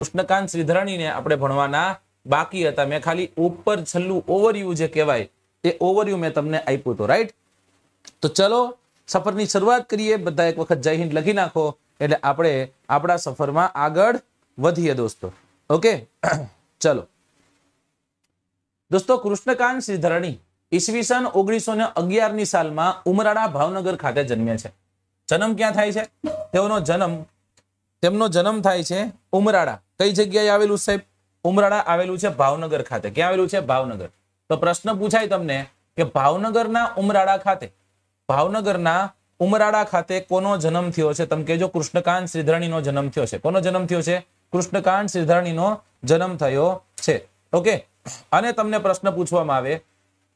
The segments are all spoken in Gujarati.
કૃષ્ણકાંત શ્રીધરણીને આપણે ભણવાના બાકી હતા મેં ખાલી ઉપર છેલ્લું ઓવરવ્યુ જે કહેવાય તે ઓવરવ્યુ મેં તમને આપ્યું હતું રાઈટ તો ચલો સફરની શરૂઆત કરીએ બધા એક વખત જય હિન્દ લખી નાખો એટલે આપણે આપણા સફરમાં આગળ વધીએ દોસ્તો ઓકે ચલો દોસ્તો કૃષ્ણકાંત શ્રીધરણી ઈસવીસન ઓગણીસો ને અગિયારની સાલમાં ઉમરાળા ભાવનગર ખાતે જન્મ્યા છે જન્મ ક્યાં થાય છે તેઓનો જન્મ તેમનો જન્મ થાય છે ઉમરાળા કઈ જગ્યાએ આવેલું સાહેબ ઉમરાળા આવેલું છે ભાવનગર ખાતે ક્યાં આવેલું છે ભાવનગર તો પ્રશ્ન પૂછાય તમને કે ભાવનગરના ઉમરાળા ખાતે ભાવનગરના ઉમરાળા ખાતે કોનો જન્મ થયો છે તમે કહેજો કૃષ્ણકાંત શ્રીધરણી જન્મ થયો છે કોનો જન્મ થયો છે કૃષ્ણકાંત શ્રીધરણીનો જન્મ થયો છે ઓકે અને તમને પ્રશ્ન પૂછવામાં આવે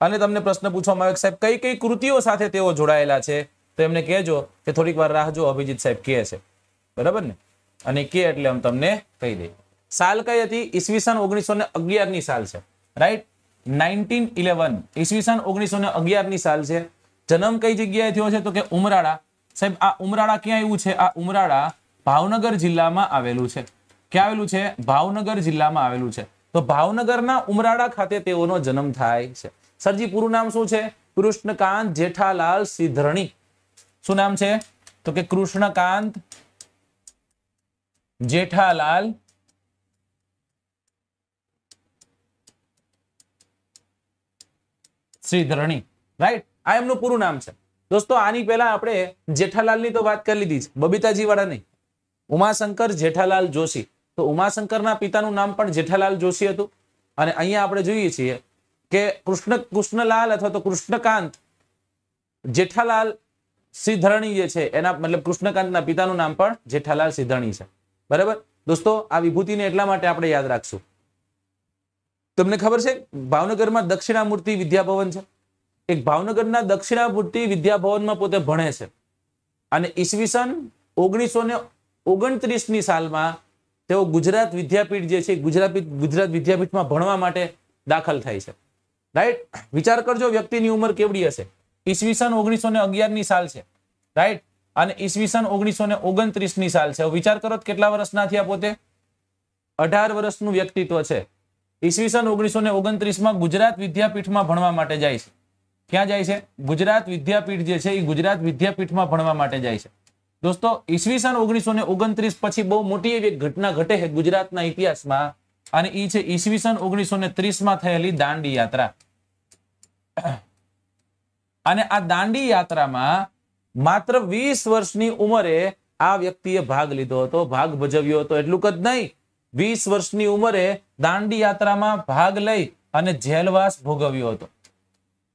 અને તમને પ્રશ્ન પૂછવામાં આવે સાહેબ કઈ કઈ કૃતિઓ સાથે તેઓ જોડાયેલા છે તો એમને કહેજો કે થોડીક વાર રાહ જો અભિજીત સાહેબ કહે છે બરાબર ને અને કે એટલે આમ તમને કહી દઈ સાલ કઈ હતી ઈસવીસન ઓગણીસો ને અગિયારની સાલ છે રાઈટ નાઇન્ટીન ઇલેવન ઈસવીસન ઓગણીસો ને અગિયારની સાલ છે જન્મ કઈ જગ્યાએ થયો છે તો કે ઉમરાળા સાહેબ આ ઉમરાળા ક્યાં આવ્યું છે આ ઉમરાળા ભાવનગર જિલ્લામાં આવેલું છે ક્યાં આવેલું છે ભાવનગર જિલ્લામાં આવેલું છે તો ભાવનગરના ઉમરાળા ખાતે તેઓનો જન્મ થાય છે સરજી પૂરું નામ શું છે કૃષ્ણકાંત જેઠાલાલ સિદ્ધરણી શું નામ છે તો કે કૃષ્ણકાંત જેઠાલાલ શ્રીધરણી રાઈટ આ એમનું પૂરું નામ છે દોસ્તો આની પહેલા આપણે જેઠાલાલની તો વાત કરી લીધી છે બબીતાજી વાળા નહીં ઉમાશંકર જેઠાલાલ જોશી તો ઉમાશંકરના પિતાનું નામ પણ જેઠાલાલ જોશી હતું અને અહીંયા આપણે જોઈએ છીએ કે કૃષ્ણ કૃષ્ણલાલ અથવા તો કૃષ્ણકાંત જેઠાલાલ સિદ્ધરણી જે છે એના મતલબ કૃષ્ણકાંતના પિતાનું નામ પણ જેઠાલાલ સિદ્ધરણી છે બરાબર દોસ્તો આ વિભૂતિને એટલા માટે આપણે યાદ રાખશું તમને ખબર છે ભાવનગરમાં દક્ષિણામૂર્તિ વિદ્યાભવન છે એક ભાવનગરના દક્ષિણામૂર્તિ વિદ્યાભવનમાં પોતે ભણે છે અને ઈસવીસન ઓગણીસો ને ઓગણત્રીસની સાલમાં તેઓ ગુજરાત વિદ્યાપીઠ જે છે ગુજરાત ગુજરાત વિદ્યાપીઠમાં ભણવા માટે દાખલ થાય છે રાઈટ વિચાર કરજો વ્યક્તિની ઉંમર કેવડી હશે ઈસવીસન ઓગણીસો ને અગિયારની સાલ છે રાઈટ અને ઈસવીસન ઓગણીસો ને ની સાલ છે વિચાર કરો કેટલા વર્ષના થયા પોતે અઢાર વર્ષનું વ્યક્તિત્વ છે ઈસવીસન ઓગણીસો ને ઓગણત્રીસમાં ગુજરાત વિદ્યાપીઠમાં ભણવા માટે જાય છે ક્યાં જાય છે ગુજરાત વિદ્યાપીઠ જે છે એ ગુજરાત વિદ્યાપીઠમાં ભણવા માટે જાય છે દોસ્તો ઈસવીસન ઓગણીસો ને ઓગણત્રીસ પછી બહુ મોટી એવી ઘટના ઘટે છે ગુજરાતના ઇતિહાસમાં અને એ છે ઈસવીસન ઓગણીસો ને ત્રીસમાં થયેલી દાંડી યાત્રા અને આ દાંડી યાત્રામાં માત્ર વીસ વર્ષની ઉંમરે આ વ્યક્તિએ ભાગ લીધો હતો ભાગ ભજવ્યો હતો એટલું જ નહીં વીસ વર્ષની ઉંમરે દાંડી યાત્રામાં ભાગ લઈ અને જેલવાસ ભોગવ્યો હતો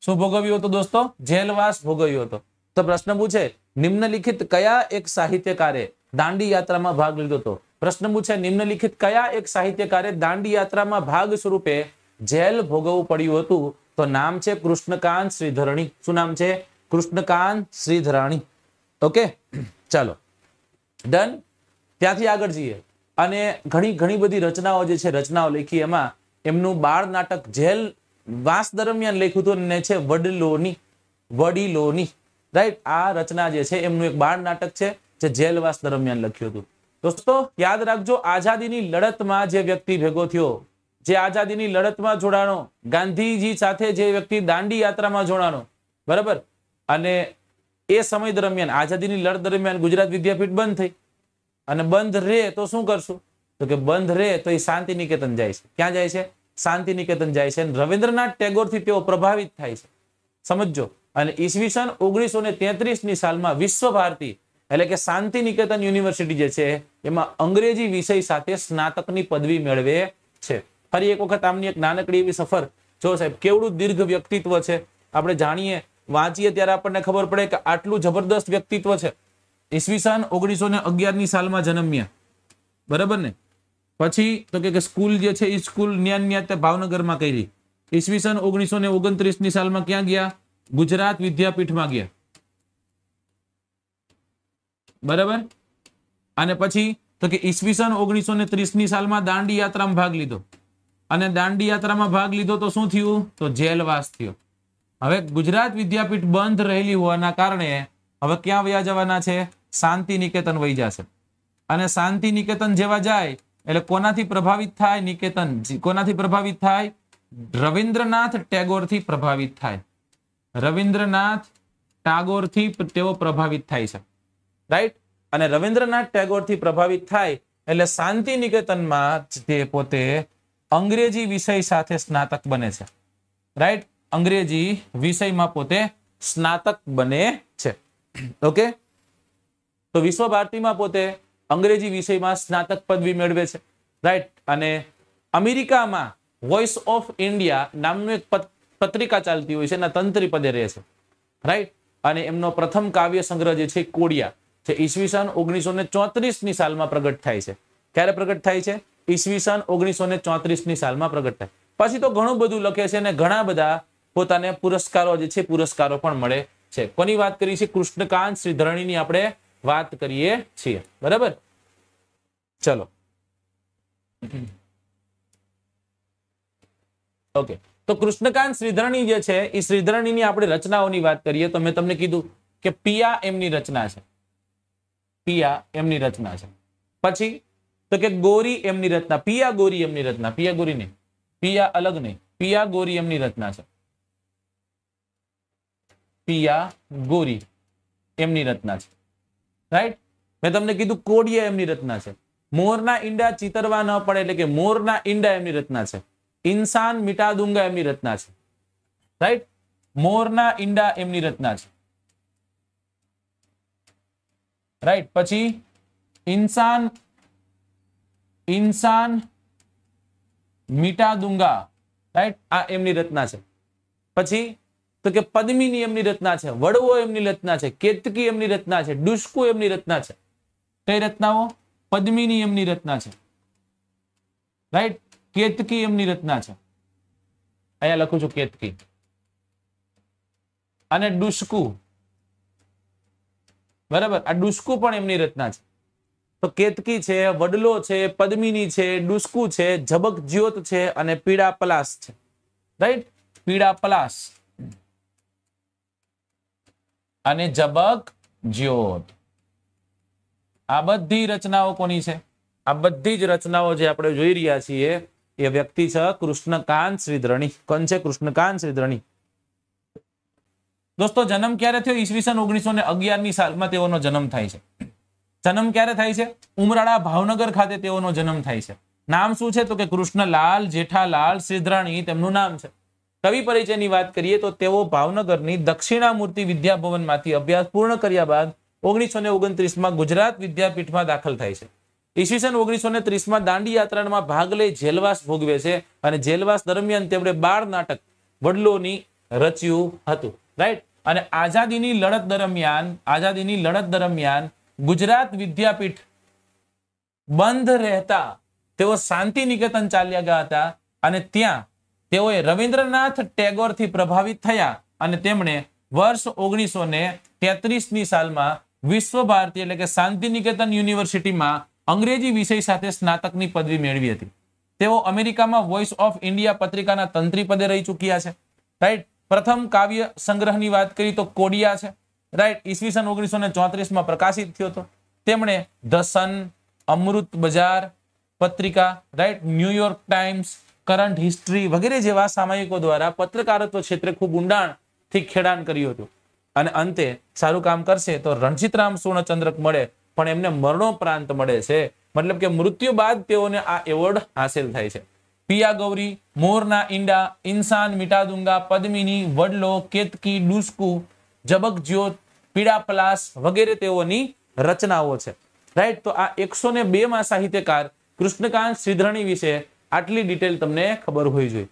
શું ભોગવ્યો હતો દોસ્તો જેલવાસ ભોગવ્યો હતો તો પ્રશ્ન પૂછે નિમ્નલિખિત કયા એક સાહિત્યકારે દાંડી યાત્રામાં ભાગ લીધો હતો પ્રશ્ન પૂછે નિમ્નલિખિત કયા એક સાહિત્યકારે દાંડી યાત્રામાં ભાગ સ્વરૂપે જેલ ભોગવવું પડ્યું હતું તો નામ છે કૃષ્ણકાંત શ્રીધરણી શું નામ છે કૃષ્ણકાંત શ્રીધરાણી ઓકે ચાલો ડન ત્યાંથી આગળ જઈએ અને ઘણી ઘણી બધી રચનાઓ જે છે રચનાઓ લખી એમાં એમનું બાળ નાટક જેલ વાસ દરમિયાન લખ્યું હતું ને છે વડલોની વડીલોની રાઈટ આ રચના જે છે એમનું એક બાળ નાટક છે જે જેલવાસ દરમિયાન લખ્યું હતું દોસ્તો યાદ રાખજો આઝાદીની લડતમાં જે વ્યક્તિ ભેગો થયો જે આઝાદીની લડતમાં જોડાણો ગાંધીજી સાથે જે વ્યક્તિ દાંડી યાત્રામાં જોડાણો બરાબર અને એ સમય દરમિયાન આઝાદીની લડ દરમિયાન ગુજરાત વિદ્યાપીઠ બંધ થઈ અને બંધ રહે તો શું કરશું તો કે બંધ રહે તો એ શાંતિ નિકેતન જાય છે ક્યાં જાય છે શાંતિ નિકેતન જાય છે અને રવિન્દ્રનાથ ટેગોરથી તેઓ પ્રભાવિત થાય છે સમજો અને ઈસવીસન ઓગણીસો ને ની સાલમાં વિશ્વ ભારતી એટલે કે શાંતિ નિકેતન યુનિવર્સિટી જે છે એમાં અંગ્રેજી વિષય સાથે સ્નાતકની પદવી મેળવે છે ફરી એક વખત આમની એક નાનકડી એવી સફર જો સાહેબ કેવડું દીર્ઘ વ્યક્તિત્વ છે આપણે જાણીએ વાંચીએ ત્યારે આપણને ખબર પડે કે આટલું જબરદસ્ત વ્યક્તિત્વ છે ઈસવીસન ઓગણીસો ને અગિયારની સાલમાં જન્મ્યા બરાબર ને પછી તો કે સ્કૂલ જે છે એ સ્કૂલ ન્યાન ન્યા ભાવનગરમાં કરી ઈસવીસન ઓગણીસો ને ઓગણત્રીસની સાલમાં ક્યાં ગયા ગુજરાત વિદ્યાપીઠમાં ગયા બરાબર અને પછી તો કે ઈસવીસન ઓગણીસો ને ત્રીસની સાલમાં દાંડી યાત્રામાં ભાગ લીધો અને દાંડી યાત્રામાં ભાગ લીધો તો શું થયું તો જેલવાસ થયો હવે ગુજરાત વિદ્યાપીઠ બંધ રહેલી હોવાના કારણે હવે ક્યાં વયા જવાના છે શાંતિ નિકેતન વહી જશે અને શાંતિ નિકેતન જેવા જાય એટલે કોનાથી પ્રભાવિત થાય નિકેતન કોનાથી પ્રભાવિત થાય રવિન્દ્રનાથ ટેગોરથી પ્રભાવિત થાય રવિન્દ્રનાથ થી તેઓ પ્રભાવિત થાય છે રાઈટ અને રવિન્દ્રનાથ થી પ્રભાવિત થાય એટલે શાંતિ નિકેતનમાં તે પોતે અંગ્રેજી વિષય સાથે સ્નાતક બને છે રાઈટ અંગ્રેજી વિષયમાં પોતે સ્નાતક બને છે ઓકે તો વિશ્વ ભારતીમાં પોતે અંગ્રેજી વિષયમાં સ્નાતક પદવી મેળવે છે રાઈટ અને અમેરિકામાં વોઇસ ઓફ ઇન્ડિયા નામનું એક પત્રિકા ચાલતી હોય છે એના તંત્રી પદે રહે છે રાઈટ અને એમનો પ્રથમ કાવ્ય સંગ્રહ જે છે કોડિયા જે ઈસવીસન ઓગણીસો ને ચોત્રીસની સાલમાં પ્રગટ થાય છે ક્યારે પ્રગટ થાય છે ઈસવીસન ઓગણીસો ને ચોત્રીસની સાલમાં પ્રગટ થાય પછી તો ઘણું બધું લખે છે અને ઘણા બધા પોતાને પુરસ્કારો જે છે પુરસ્કારો પણ મળે છે કોની વાત કરીએ છીએ કૃષ્ણકાંત શ્રીધરણીની આપણે વાત કરીએ છીએ બરાબર ચલો ઓકે તો કૃષ્ણકાંત શ્રીધરણી જે છે એ શ્રીધરણીની આપણે રચનાઓની વાત કરીએ તો મેં તમને કીધું કે પિયા એમની રચના છે પિયા એમની રચના છે પછી તો કે ગોરી એમની રચના પિયા ગોરી એમની રચના પિયા ગોરી નહીં પિયા અલગ નહીં પિયા ગોરી એમની રચના છે પિયા ગોરી એમની રચના છે રાઈટ મેં તમને કીધું કોડિયા એમની રચના છે મોરના ઈંડા ચિતરવા ન પડે એટલે કે મોરના ઈંડા એમની રચના છે ઇન્સાન મિટા દુંગા એમની રચના છે રાઈટ મોરના ઈંડા એમની રચના છે રાઈટ પછી ઇન્સાન ઇન્સાન મિટા દુંગા રાઈટ આ એમની રચના છે પછી તો કે પદ્મિની એમની રચના છે વડવો એમની રચના છે કેતકી એમની રચના છે ડુસ્કુ એમની રચના છે કઈ રચનાઓ પદ્મિની એમની રચના છે રાઈટ કેતકી એમની રચના છે અહીંયા લખું છું કેતકી અને ડુસ્કુ બરાબર આ ડુસ્કુ પણ એમની રચના છે તો કેતકી છે વડલો છે પદ્મિની છે ડુસ્કુ છે ઝબક જ્યોત છે અને પીડા પલાસ છે રાઈટ પીડા પલાસ અને જબક જ્યોત આ બધી રચનાઓ કોની છે આ બધી જ રચનાઓ જે આપણે જોઈ રહ્યા છીએ એ વ્યક્તિ છે કૃષ્ણકાંત શ્રીધરણી કોણ છે કૃષ્ણકાંત શ્રીધરણી દોસ્તો જન્મ ક્યારે થયો ઈસવીસન ઓગણીસો ને અગિયારની સાલમાં તેઓનો જન્મ થાય છે જન્મ ક્યારે થાય છે ઉમરાળા ભાવનગર ખાતે તેઓનો જન્મ થાય છે નામ શું છે તો કે કૃષ્ણલાલ જેઠાલાલ શ્રીધરણી તેમનું નામ છે કવિ પરિચયની વાત કરીએ તો તેઓ ભાવનગરની દક્ષિણામૂર્તિ વિદ્યાભવનમાંથી અભ્યાસ પૂર્ણ કર્યા બાદ ઓગણીસો ને ઓગણત્રીસમાં ગુજરાત વિદ્યાપીઠમાં દાખલ થાય છે ઈસવીસન ઓગણીસો ને ત્રીસમાં દાંડી યાત્રામાં ભાગ લઈ જેલવાસ ભોગવે છે અને જેલવાસ દરમિયાન તેમણે બાળ નાટક વડલોની રચ્યું હતું રાઈટ અને આઝાદીની લડત દરમિયાન આઝાદીની લડત દરમિયાન ગુજરાત વિદ્યાપીઠ બંધ રહેતા તેઓ શાંતિ નિકેતન ચાલ્યા ગયા હતા અને ત્યાં તેઓએ રવિન્દ્રનાથ ટેગોરથી પ્રભાવિત થયા અને તેમણે વર્ષ ઓગણીસો ને તેત્રીસની સાલમાં વિશ્વ ભારતી એટલે કે શાંતિનિકેતન યુનિવર્સિટીમાં અંગ્રેજી વિષય સાથે સ્નાતકની પદવી મેળવી હતી તેઓ અમેરિકામાં વોઇસ ઓફ ઇન્ડિયા પત્રિકાના તંત્રી પદે રહી ચૂક્યા છે રાઈટ પ્રથમ કાવ્ય સંગ્રહની વાત કરી તો કોડિયા છે રાઈટ ઈસવીસન ઓગણીસો ને ચોત્રીસમાં પ્રકાશિત થયો હતો તેમણે the sun Amrit Bazar Patrika right New York Times Current History વગેરે જેવા સામયિકો દ્વારા પત્રકારત્વ ક્ષેત્રે ખૂબ ઊંડાણથી ખેડાણ કર્યું હતું અને અંતે સારું કામ કરશે તો રણજીતરામ સુવર્ણચંદ્રક મળે પણ એમને મરણોપરાંત મળે છે મતલબ કે મૃત્યુ બાદ તેઓને આ એવોર્ડ હાંસિલ થાય છે પિયા ગૌરી મોરના ઈંડા ઇન્સાન મીટાદુંગા પદ્મિની વડલો કેતકી ડુસ્કુ જબક જ્યોત પીડા પલાસ વગેરે તેઓની રચનાઓ છે રાઈટ તો આ એકસો ને બે માં સાહિત્યકાર કૃષ્ણકાંત સિદ્ધરણી વિશે આટલી ડિટેલ તમને ખબર હોવી જોઈએ